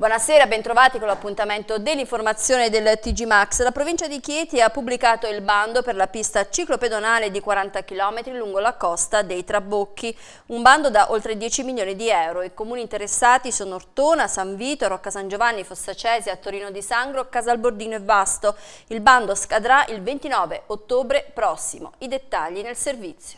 Buonasera, bentrovati con l'appuntamento dell'informazione del TG Max. La provincia di Chieti ha pubblicato il bando per la pista ciclopedonale di 40 km lungo la costa dei Trabocchi, un bando da oltre 10 milioni di euro. I comuni interessati sono Ortona, San Vito, Rocca San Giovanni, Fossacesi, a Torino di Sangro, Casalbordino e Vasto. Il bando scadrà il 29 ottobre prossimo. I dettagli nel servizio.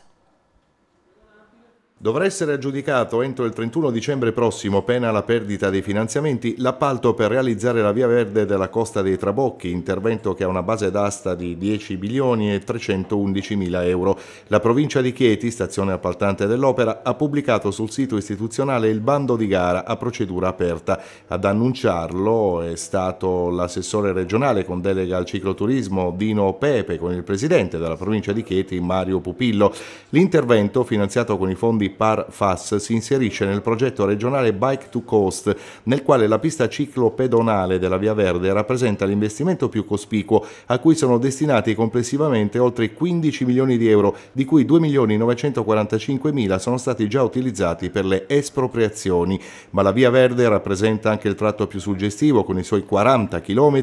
Dovrà essere aggiudicato entro il 31 dicembre prossimo, pena la perdita dei finanziamenti, l'appalto per realizzare la via verde della Costa dei Trabocchi, intervento che ha una base d'asta di 10 milioni e 311 mila euro. La provincia di Chieti, stazione appaltante dell'opera, ha pubblicato sul sito istituzionale il bando di gara a procedura aperta. Ad annunciarlo è stato l'assessore regionale con delega al cicloturismo Dino Pepe con il presidente della provincia di Chieti Mario Pupillo. L'intervento, finanziato con i fondi Par Parfas si inserisce nel progetto regionale Bike to Coast, nel quale la pista ciclopedonale della Via Verde rappresenta l'investimento più cospicuo, a cui sono destinati complessivamente oltre 15 milioni di euro, di cui 2 milioni 945 mila sono stati già utilizzati per le espropriazioni. Ma la Via Verde rappresenta anche il tratto più suggestivo, con i suoi 40 km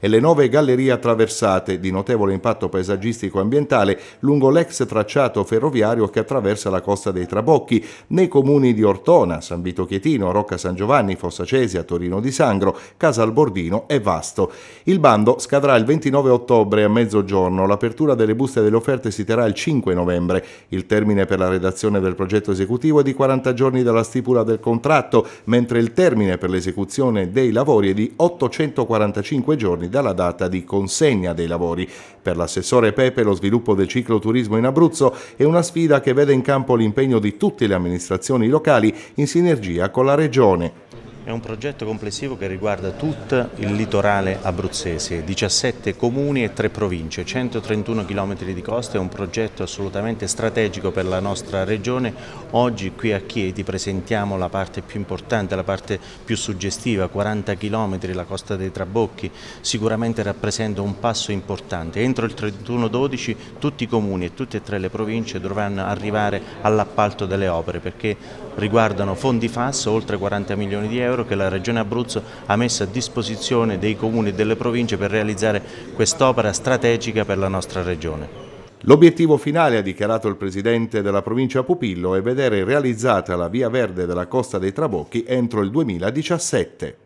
e le nove gallerie attraversate, di notevole impatto paesaggistico e ambientale, lungo l'ex tracciato ferroviario che attraversa la costa dei Trabocchi Bocchi, nei comuni di Ortona, San Vito Chietino, Rocca San Giovanni, Fossa Cesia, Torino di Sangro, Casal Bordino e Vasto. Il bando scadrà il 29 ottobre a mezzogiorno, l'apertura delle buste delle offerte si terrà il 5 novembre. Il termine per la redazione del progetto esecutivo è di 40 giorni dalla stipula del contratto, mentre il termine per l'esecuzione dei lavori è di 845 giorni dalla data di consegna dei lavori. Per l'assessore Pepe lo sviluppo del ciclo turismo in Abruzzo è una sfida che vede in campo l'impegno di tutti tutte le amministrazioni locali in sinergia con la Regione. È un progetto complessivo che riguarda tutto il litorale abruzzese, 17 comuni e 3 province, 131 km di costa, è un progetto assolutamente strategico per la nostra regione. Oggi qui a Chieti presentiamo la parte più importante, la parte più suggestiva, 40 km, la costa dei Trabocchi, sicuramente rappresenta un passo importante. Entro il 31-12 tutti i comuni e tutte e tre le province dovranno arrivare all'appalto delle opere perché riguardano fondi FAS, oltre 40 milioni di euro che la Regione Abruzzo ha messo a disposizione dei comuni e delle province per realizzare quest'opera strategica per la nostra Regione. L'obiettivo finale, ha dichiarato il presidente della provincia Pupillo, è vedere realizzata la via verde della Costa dei Trabocchi entro il 2017.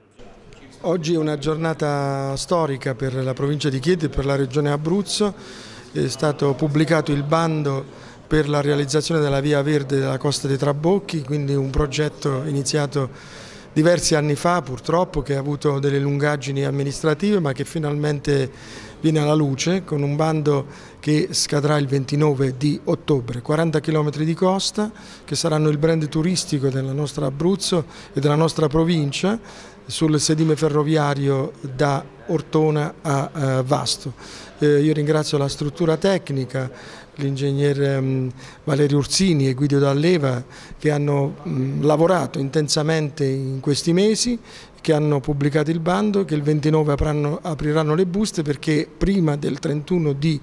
Oggi è una giornata storica per la provincia di Chieti e per la regione Abruzzo. È stato pubblicato il bando per la realizzazione della via verde della costa dei Trabocchi, quindi un progetto iniziato diversi anni fa purtroppo che ha avuto delle lungaggini amministrative ma che finalmente viene alla luce con un bando che scadrà il 29 di ottobre, 40 km di costa che saranno il brand turistico della nostra Abruzzo e della nostra provincia sul sedime ferroviario da Ortona a eh, Vasto. Eh, io ringrazio la struttura tecnica, l'ingegner ehm, Valerio Ursini e Guido D'Alleva che hanno lavorato intensamente in questi mesi che hanno pubblicato il bando che il 29 apranno, apriranno le buste perché prima del 31 di,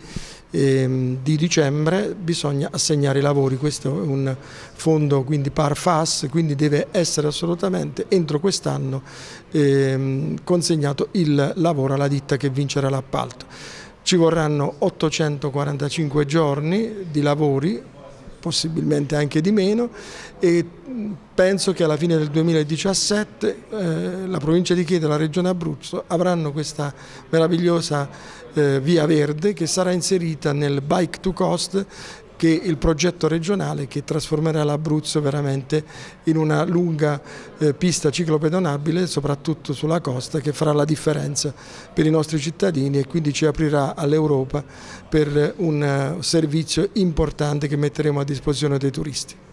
ehm, di, dicembre bisogna assegnare i lavori. Questo è un fondo quindi par fas, quindi deve essere assolutamente entro quest'anno ehm, consegnato il lavoro alla ditta che vincerà l'appalto. Ci vorranno 845 giorni di lavori, possibilmente anche di meno, e penso che alla fine del 2017 eh, la provincia di Chieti e la regione Abruzzo avranno questa meravigliosa eh, via verde che sarà inserita nel Bike to Cost che il progetto regionale che trasformerà l'Abruzzo veramente in una lunga eh, pista ciclopedonabile, soprattutto sulla costa, che farà la differenza per i nostri cittadini e quindi ci aprirà all'Europa per un eh, servizio importante che metteremo a disposizione dei turisti.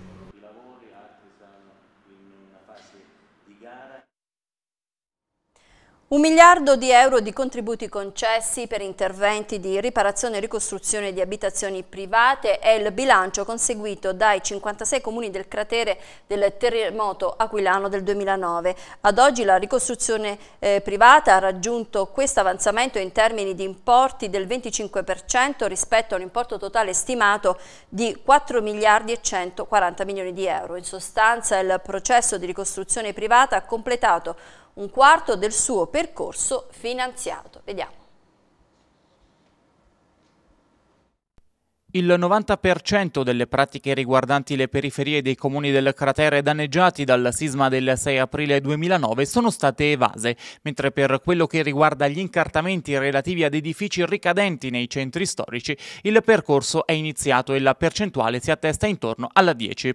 Un miliardo di euro di contributi concessi per interventi di riparazione e ricostruzione di abitazioni private è il bilancio conseguito dai 56 comuni del cratere del terremoto aquilano del 2009. Ad oggi la ricostruzione eh, privata ha raggiunto questo avanzamento in termini di importi del 25% rispetto a un importo totale stimato di 4 miliardi e 140 milioni di euro. In sostanza il processo di ricostruzione privata ha completato un quarto del suo percorso finanziato. Vediamo. Il 90% delle pratiche riguardanti le periferie dei comuni del cratere danneggiati dal sisma del 6 aprile 2009 sono state evase, mentre per quello che riguarda gli incartamenti relativi ad edifici ricadenti nei centri storici, il percorso è iniziato e la percentuale si attesta intorno alla 10%.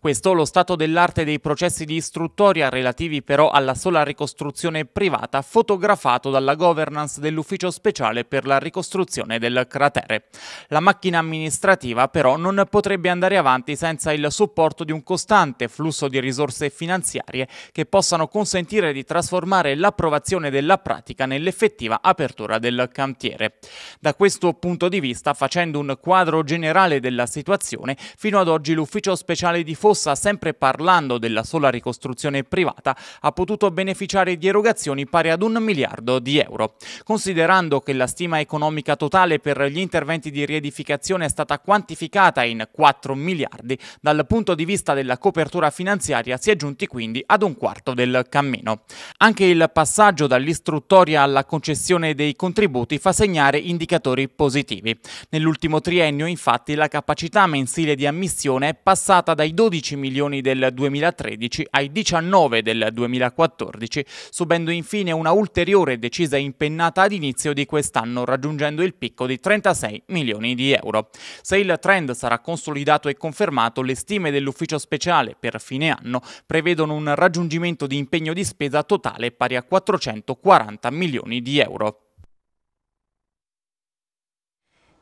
Questo lo stato dell'arte dei processi di istruttoria relativi però alla sola ricostruzione privata fotografato dalla governance dell'Ufficio Speciale per la ricostruzione del cratere. La la macchina amministrativa però non potrebbe andare avanti senza il supporto di un costante flusso di risorse finanziarie che possano consentire di trasformare l'approvazione della pratica nell'effettiva apertura del cantiere. Da questo punto di vista, facendo un quadro generale della situazione, fino ad oggi l'ufficio speciale di Fossa, sempre parlando della sola ricostruzione privata, ha potuto beneficiare di erogazioni pari ad un miliardo di euro. Considerando che la stima economica totale per gli interventi di riedizione ripianificazione è stata quantificata in 4 miliardi, dal punto di vista della copertura finanziaria si è giunti quindi ad un quarto del cammino. Anche il passaggio dall'istruttoria alla concessione dei contributi fa segnare indicatori positivi. Nell'ultimo triennio infatti la capacità mensile di ammissione è passata dai 12 milioni del 2013 ai 19 del 2014, subendo infine una ulteriore decisa impennata ad inizio di quest'anno raggiungendo il picco di 36 milioni di di euro. Se il trend sarà consolidato e confermato, le stime dell'ufficio speciale per fine anno prevedono un raggiungimento di impegno di spesa totale pari a 440 milioni di euro.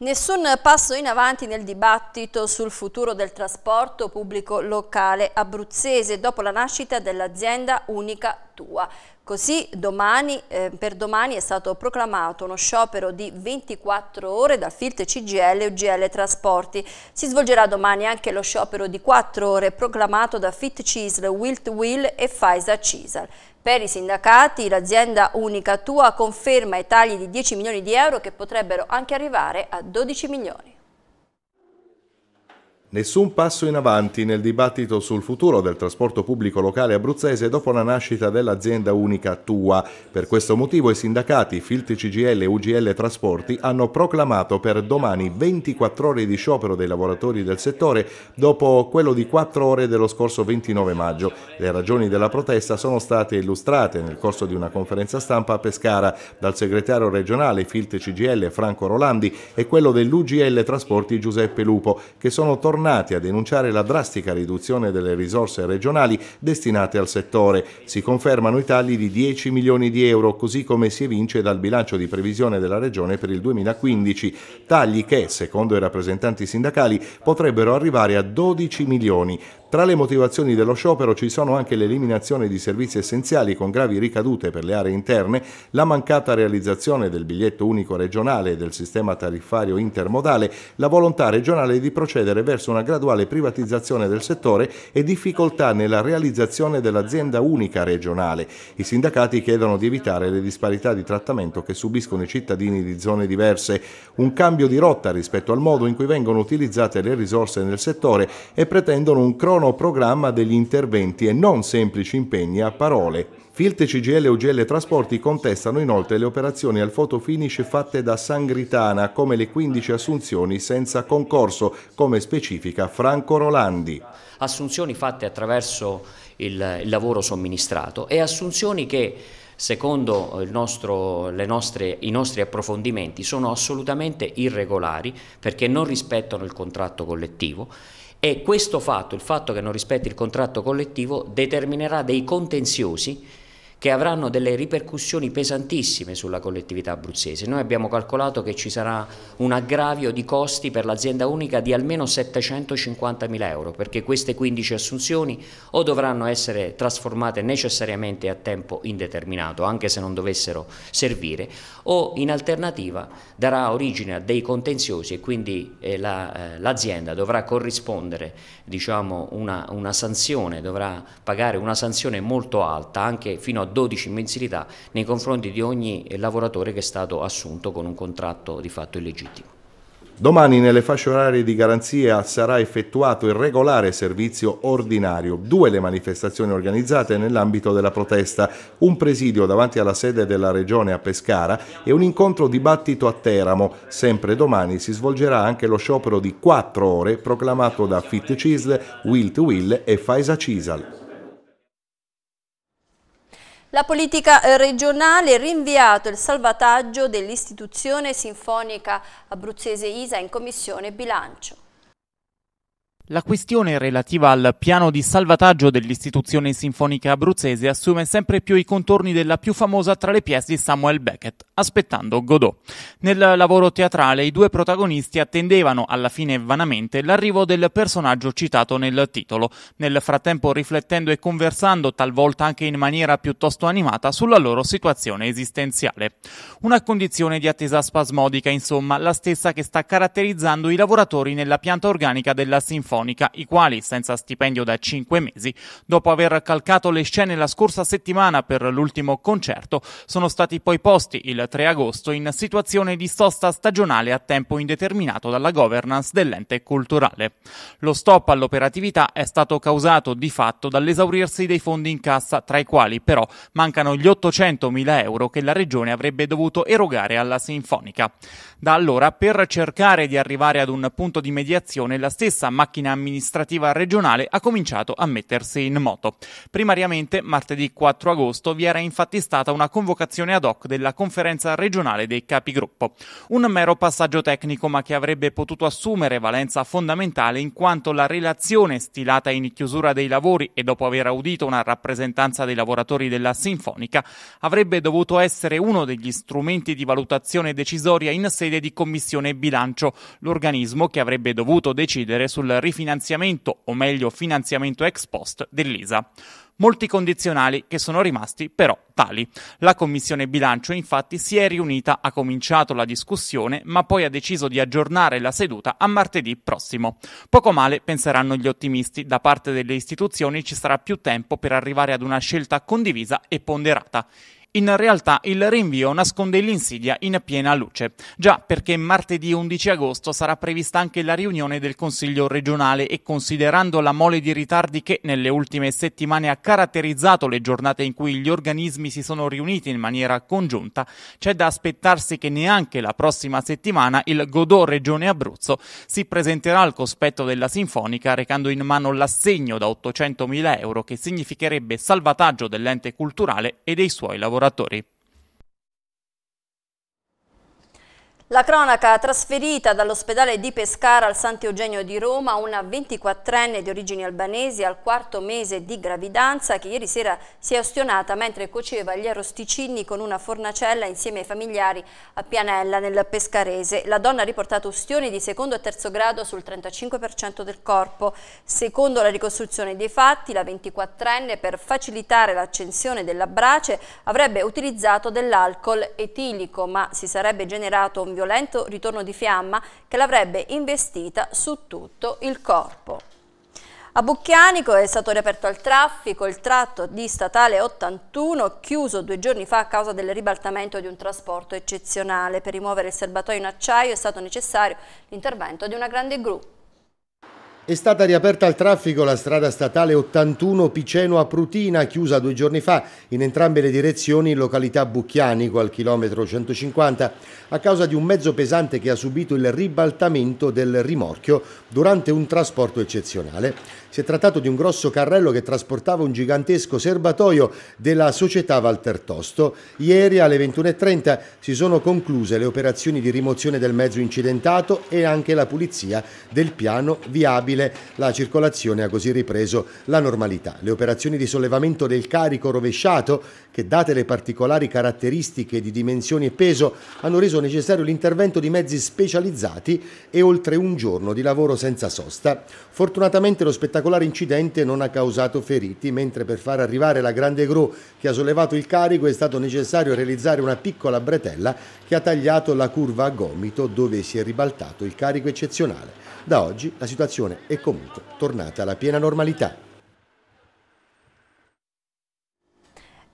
Nessun passo in avanti nel dibattito sul futuro del trasporto pubblico locale abruzzese dopo la nascita dell'azienda Unica Tua. Così domani, eh, per domani è stato proclamato uno sciopero di 24 ore da Filt CGL e UGL Trasporti. Si svolgerà domani anche lo sciopero di 4 ore proclamato da Fit CISL, Wilt Will e Faisa CISL. Per i sindacati l'azienda unica tua conferma i tagli di 10 milioni di euro che potrebbero anche arrivare a 12 milioni. Nessun passo in avanti nel dibattito sul futuro del trasporto pubblico locale abruzzese dopo la nascita dell'azienda unica Tua. Per questo motivo i sindacati Filt CGL e UGL Trasporti hanno proclamato per domani 24 ore di sciopero dei lavoratori del settore dopo quello di 4 ore dello scorso 29 maggio. Le ragioni della protesta sono state illustrate nel corso di una conferenza stampa a Pescara dal segretario regionale Filt CGL Franco Rolandi e quello dell'UGL Trasporti Giuseppe Lupo, che sono tornati tornati a denunciare la drastica riduzione delle risorse regionali destinate al settore. Si confermano i tagli di 10 milioni di euro, così come si evince dal bilancio di previsione della Regione per il 2015, tagli che, secondo i rappresentanti sindacali, potrebbero arrivare a 12 milioni. Tra le motivazioni dello sciopero ci sono anche l'eliminazione di servizi essenziali con gravi ricadute per le aree interne, la mancata realizzazione del biglietto unico regionale e del sistema tariffario intermodale, la volontà regionale di procedere verso una graduale privatizzazione del settore e difficoltà nella realizzazione dell'azienda unica regionale. I sindacati chiedono di evitare le disparità di trattamento che subiscono i cittadini di zone diverse, un cambio di rotta rispetto al modo in cui vengono utilizzate le risorse nel settore e pretendono un crollo cronoprogramma degli interventi e non semplici impegni a parole. Filt CGL e UGL Trasporti contestano inoltre le operazioni al fotofinish fatte da Sangritana, come le 15 assunzioni senza concorso, come specifica Franco Rolandi. Assunzioni fatte attraverso il, il lavoro somministrato e assunzioni che secondo nostro, nostre, i nostri approfondimenti sono assolutamente irregolari perché non rispettano il contratto collettivo e questo fatto, il fatto che non rispetti il contratto collettivo, determinerà dei contenziosi che avranno delle ripercussioni pesantissime sulla collettività abruzzese. Noi abbiamo calcolato che ci sarà un aggravio di costi per l'azienda unica di almeno 750 mila euro, perché queste 15 assunzioni o dovranno essere trasformate necessariamente a tempo indeterminato, anche se non dovessero servire, o in alternativa darà origine a dei contenziosi e quindi eh, l'azienda la, eh, dovrà corrispondere diciamo, una, una sanzione, dovrà pagare una sanzione molto alta, anche fino a 12 mensilità, nei confronti di ogni lavoratore che è stato assunto con un contratto di fatto illegittimo. Domani nelle fasce orarie di garanzia sarà effettuato il regolare servizio ordinario. Due le manifestazioni organizzate nell'ambito della protesta, un presidio davanti alla sede della Regione a Pescara e un incontro dibattito a Teramo. Sempre domani si svolgerà anche lo sciopero di quattro ore proclamato da Fit Cisle, Will to Will e Faisa Cisal. La politica eh, regionale ha rinviato il salvataggio dell'istituzione sinfonica abruzzese ISA in commissione bilancio. La questione relativa al piano di salvataggio dell'istituzione sinfonica abruzzese assume sempre più i contorni della più famosa tra le pièce di Samuel Beckett, aspettando Godot. Nel lavoro teatrale i due protagonisti attendevano alla fine vanamente l'arrivo del personaggio citato nel titolo, nel frattempo riflettendo e conversando talvolta anche in maniera piuttosto animata sulla loro situazione esistenziale. Una condizione di attesa spasmodica, insomma, la stessa che sta caratterizzando i lavoratori nella pianta organica della Sinfonica, i quali, senza stipendio da 5 mesi, dopo aver calcato le scene la scorsa settimana per l'ultimo concerto, sono stati poi posti il 3 agosto in situazione di sosta stagionale a tempo indeterminato dalla governance dell'ente culturale. Lo stop all'operatività è stato causato di fatto dall'esaurirsi dei fondi in cassa, tra i quali però mancano gli 800.000 euro che la Regione avrebbe dovuto erogare alla Sinfonica. Da allora, per cercare di arrivare ad un punto di mediazione, la stessa macchina amministrativa regionale ha cominciato a mettersi in moto. Primariamente, martedì 4 agosto vi era infatti stata una convocazione ad hoc della conferenza conferenza regionale dei capigruppo. Un mero passaggio tecnico ma che avrebbe potuto assumere valenza fondamentale in quanto la relazione stilata in chiusura dei lavori e dopo aver audito una rappresentanza dei lavoratori della Sinfonica avrebbe dovuto essere uno degli strumenti di valutazione decisoria in sede di Commissione Bilancio, l'organismo che avrebbe dovuto decidere sul rifinanziamento o meglio finanziamento ex post dell'ISA molti condizionali che sono rimasti però tali. La Commissione Bilancio infatti si è riunita, ha cominciato la discussione, ma poi ha deciso di aggiornare la seduta a martedì prossimo. Poco male, penseranno gli ottimisti, da parte delle istituzioni ci sarà più tempo per arrivare ad una scelta condivisa e ponderata. In realtà il rinvio nasconde l'insidia in piena luce, già perché martedì 11 agosto sarà prevista anche la riunione del Consiglio regionale e considerando la mole di ritardi che nelle ultime settimane ha caratterizzato le giornate in cui gli organismi si sono riuniti in maniera congiunta, c'è da aspettarsi che neanche la prossima settimana il Godò Regione Abruzzo si presenterà al cospetto della Sinfonica recando in mano l'assegno da 800.000 euro che significherebbe salvataggio dell'ente culturale e dei suoi lavoratori. lavoratori. La cronaca trasferita dall'ospedale di Pescara al Sant'Eugenio di Roma, una 24enne di origini albanesi al quarto mese di gravidanza che ieri sera si è ostionata mentre cuoceva gli arrosticini con una fornacella insieme ai familiari a Pianella nel Pescarese. La donna ha riportato ustioni di secondo e terzo grado sul 35% del corpo. Secondo la ricostruzione dei fatti, la 24enne per facilitare l'accensione della brace avrebbe utilizzato dell'alcol etilico ma si sarebbe generato un violento ritorno di fiamma che l'avrebbe investita su tutto il corpo. A Bucchianico è stato riaperto al traffico il tratto di statale 81 chiuso due giorni fa a causa del ribaltamento di un trasporto eccezionale. Per rimuovere il serbatoio in acciaio è stato necessario l'intervento di una grande gru. È stata riaperta al traffico la strada statale 81 Piceno a Prutina, chiusa due giorni fa in entrambe le direzioni in località Bucchianico al chilometro 150, a causa di un mezzo pesante che ha subito il ribaltamento del rimorchio durante un trasporto eccezionale. Si è trattato di un grosso carrello che trasportava un gigantesco serbatoio della società Walter Tosto. Ieri alle 21.30 si sono concluse le operazioni di rimozione del mezzo incidentato e anche la pulizia del piano viabile aprile la circolazione ha così ripreso la normalità. Le operazioni di sollevamento del carico rovesciato, che date le particolari caratteristiche di dimensioni e peso, hanno reso necessario l'intervento di mezzi specializzati e oltre un giorno di lavoro senza sosta. Fortunatamente lo spettacolare incidente non ha causato feriti, mentre per far arrivare la grande gru che ha sollevato il carico è stato necessario realizzare una piccola bretella che ha tagliato la curva a gomito dove si è ribaltato il carico eccezionale. Da oggi la situazione e comunque tornata alla piena normalità.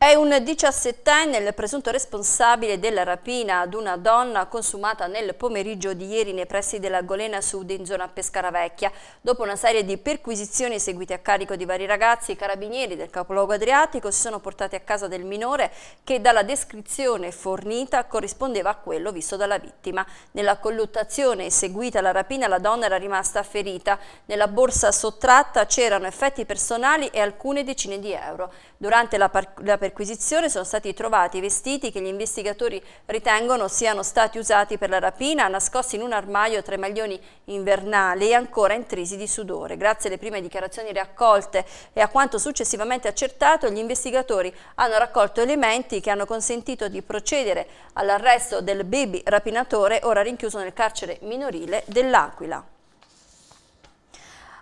È un 17enne il presunto responsabile della rapina ad una donna consumata nel pomeriggio di ieri nei pressi della Golena Sud in zona Pescara Vecchia. Dopo una serie di perquisizioni eseguite a carico di vari ragazzi, i carabinieri del capoluogo adriatico si sono portati a casa del minore che dalla descrizione fornita corrispondeva a quello visto dalla vittima. Nella colluttazione eseguita alla rapina la donna era rimasta ferita. Nella borsa sottratta c'erano effetti personali e alcune decine di euro. Durante la, la perquisizione perquisizione sono stati trovati vestiti che gli investigatori ritengono siano stati usati per la rapina, nascosti in un armadio tra i maglioni invernali e ancora intrisi di sudore. Grazie alle prime dichiarazioni raccolte e a quanto successivamente accertato, gli investigatori hanno raccolto elementi che hanno consentito di procedere all'arresto del baby rapinatore ora rinchiuso nel carcere minorile dell'Aquila.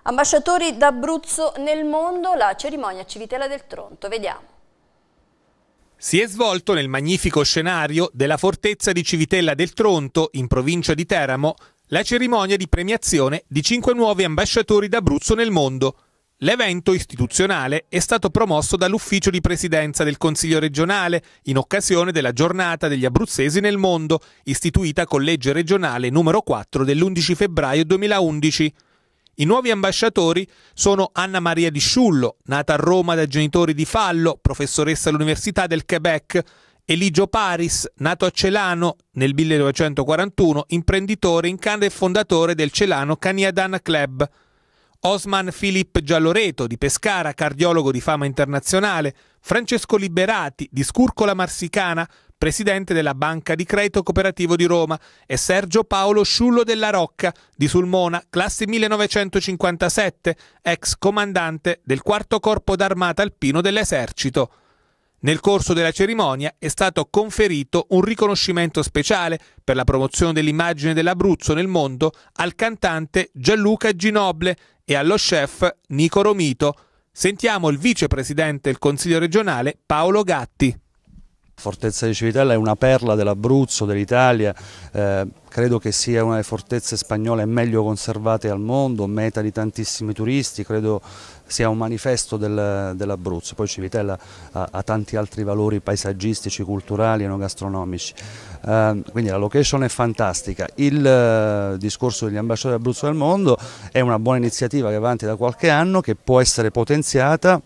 Ambasciatori d'Abruzzo nel mondo, la cerimonia Civitella del Tronto. Vediamo si è svolto nel magnifico scenario della fortezza di Civitella del Tronto, in provincia di Teramo, la cerimonia di premiazione di cinque nuovi ambasciatori d'Abruzzo nel mondo. L'evento istituzionale è stato promosso dall'ufficio di presidenza del Consiglio regionale in occasione della giornata degli abruzzesi nel mondo, istituita con legge regionale numero 4 dell'11 febbraio 2011. I nuovi ambasciatori sono Anna Maria Di Sciullo, nata a Roma da genitori di Fallo, professoressa all'Università del Quebec, Eligio Paris, nato a Celano nel 1941, imprenditore in Canada e fondatore del Celano Caniadan Club. Osman Philip Gialloreto di Pescara, cardiologo di fama internazionale, Francesco Liberati di Scurcola Marsicana, presidente della Banca di Credito Cooperativo di Roma, e Sergio Paolo Sciullo della Rocca, di Sulmona, classe 1957, ex comandante del quarto corpo d'armata alpino dell'esercito. Nel corso della cerimonia è stato conferito un riconoscimento speciale per la promozione dell'immagine dell'Abruzzo nel mondo al cantante Gianluca Ginoble e allo chef Nico Romito. Sentiamo il vicepresidente del Consiglio regionale Paolo Gatti. Fortezza di Civitella è una perla dell'Abruzzo, dell'Italia, eh, credo che sia una delle fortezze spagnole meglio conservate al mondo, meta di tantissimi turisti, credo sia un manifesto del, dell'Abruzzo. Poi Civitella ha, ha, tanti altri valori paesaggistici, culturali e non gastronomici. Eh, quindi la location è fantastica. Il eh, discorso degli ambasciatori Abruzzo del mondo è una buona iniziativa che va avanti da qualche anno, che può essere potenziata.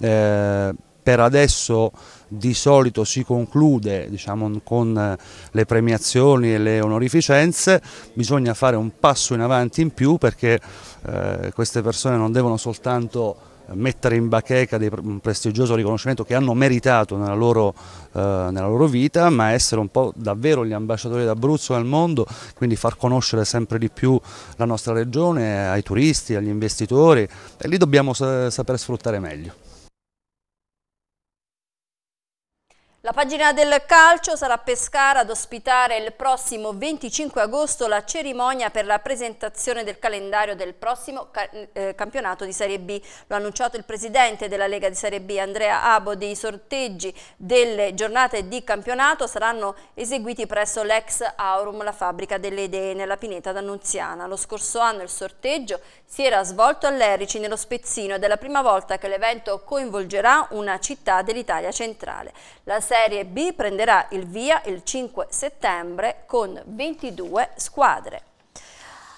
Eh, per adesso di solito si conclude diciamo, con eh, le premiazioni e le onorificenze, bisogna fare un passo in avanti in più perché eh, queste persone non devono soltanto mettere in bacheca dei, un prestigioso riconoscimento che hanno meritato nella loro, eh, nella loro, vita, ma essere un po' davvero gli ambasciatori d'Abruzzo nel mondo, quindi far conoscere sempre di più la nostra regione ai turisti, agli investitori e lì dobbiamo saper sfruttare meglio. La pagina del calcio sarà Pescara ad ospitare il prossimo 25 agosto la cerimonia per la presentazione del calendario del prossimo ca eh, campionato di Serie B. Lo ha annunciato il presidente della Lega di Serie B, Andrea Abo, I sorteggi delle giornate di campionato saranno eseguiti presso l'ex Aurum, la fabbrica delle idee, nella Pineta d'Annunziana. Lo scorso anno il sorteggio si era svolto all'Erici, nello Spezzino, ed è la prima volta che l'evento coinvolgerà una città dell'Italia centrale. La Serie B prenderà il via il 5 settembre con 22 squadre.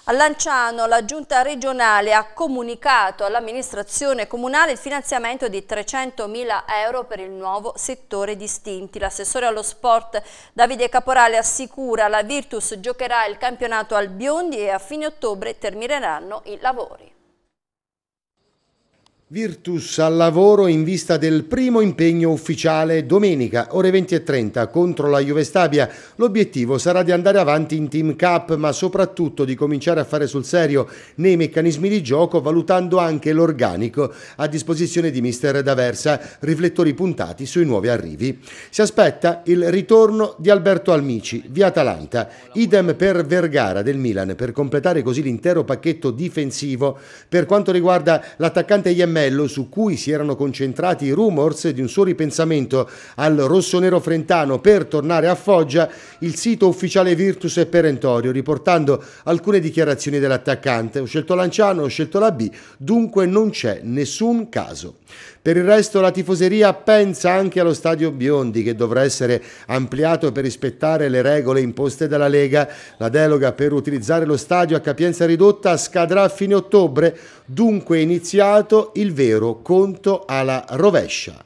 A Lanciano la giunta regionale ha comunicato all'amministrazione comunale il finanziamento di 300.000 euro per il nuovo settore distinti. L'assessore allo sport Davide Caporale assicura la Virtus giocherà il campionato al Biondi e a fine ottobre termineranno i lavori. Virtus al lavoro in vista del primo impegno ufficiale domenica ore 20.30 contro la Juve Stabia. L'obiettivo sarà di andare avanti in Team Cup ma soprattutto di cominciare a fare sul serio nei meccanismi di gioco valutando anche l'organico a disposizione di mister D'Aversa, riflettori puntati sui nuovi arrivi. Si aspetta il ritorno di Alberto Almici via Atalanta, idem per Vergara del Milan per completare così l'intero pacchetto difensivo. Per quanto riguarda l'attaccante IMS tranello su cui si erano concentrati i rumors di un suo ripensamento al rossonero frentano per tornare a Foggia, il sito ufficiale Virtus è perentorio, riportando alcune dichiarazioni dell'attaccante. Ho scelto Lanciano, ho scelto la B, dunque non c'è nessun caso. Per il resto la tifoseria pensa anche allo stadio Biondi che dovrà essere ampliato per rispettare le regole imposte dalla Lega. La deloga per utilizzare lo stadio a capienza ridotta scadrà a fine ottobre, dunque è iniziato il vero conto alla rovescia.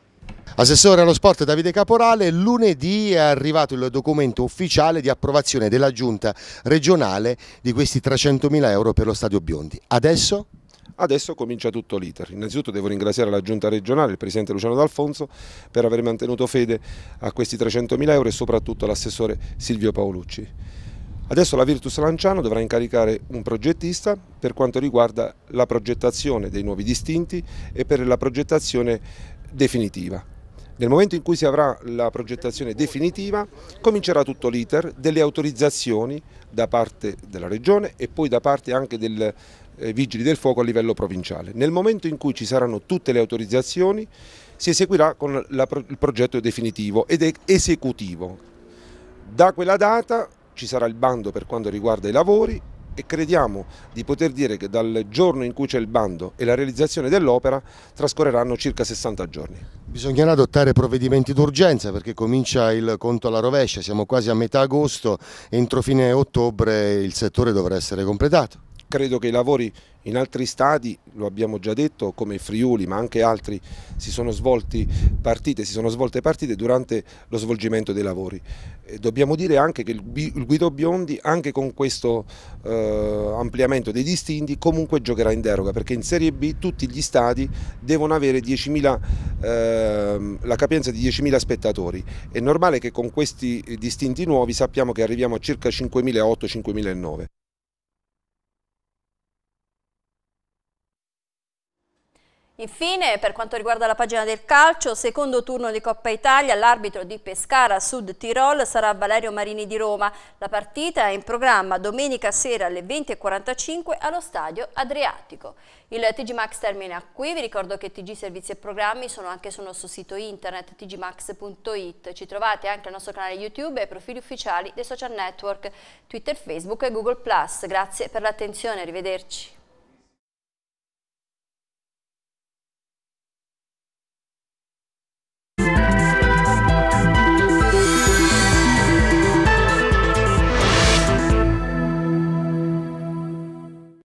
Assessore allo sport Davide Caporale, lunedì è arrivato il documento ufficiale di approvazione della giunta regionale di questi 300.000 euro per lo stadio Biondi. Adesso? Adesso comincia tutto l'iter. Innanzitutto devo ringraziare la Giunta regionale, il Presidente Luciano D'Alfonso, per aver mantenuto fede a questi 300.000 euro e soprattutto l'assessore Silvio Paolucci. Adesso la Virtus Lanciano dovrà incaricare un progettista per quanto riguarda la progettazione dei nuovi distinti e per la progettazione definitiva. Nel momento in cui si avrà la progettazione definitiva comincerà tutto l'iter delle autorizzazioni da parte della Regione e poi da parte anche del eh, vigili del fuoco a livello provinciale. Nel momento in cui ci saranno tutte le autorizzazioni si eseguirà con la, il progetto definitivo ed esecutivo. Da quella data ci sarà il bando per quanto riguarda i lavori e crediamo di poter dire che dal giorno in cui c'è il bando e la realizzazione dell'opera trascorreranno circa 60 giorni. Bisognerà adottare provvedimenti d'urgenza perché comincia il conto alla rovescia, siamo quasi a metà agosto, entro fine ottobre il settore dovrà essere completato credo che i lavori in altri stati, lo abbiamo già detto, come Friuli ma anche altri, si sono, partite, si sono svolte partite durante lo svolgimento dei lavori. E dobbiamo dire anche che il Guido Biondi, anche con questo eh, ampliamento dei distinti, comunque giocherà in deroga, perché in Serie B tutti gli stati devono avere 10.000, eh, la capienza di 10.000 spettatori. È normale che con questi distinti nuovi sappiamo che arriviamo a circa 5.008-5.009. Infine, per quanto riguarda la pagina del calcio, secondo turno di Coppa Italia, l'arbitro di Pescara Sud Tirol sarà Valerio Marini di Roma. La partita è in programma domenica sera alle 20.45 allo stadio Adriatico. Il TG Max termina qui, vi ricordo che TG Servizi e Programmi sono anche sul nostro sito internet tgmax.it. Ci trovate anche al nostro canale YouTube e profili ufficiali dei social network Twitter, Facebook e Google+. Grazie per l'attenzione, arrivederci.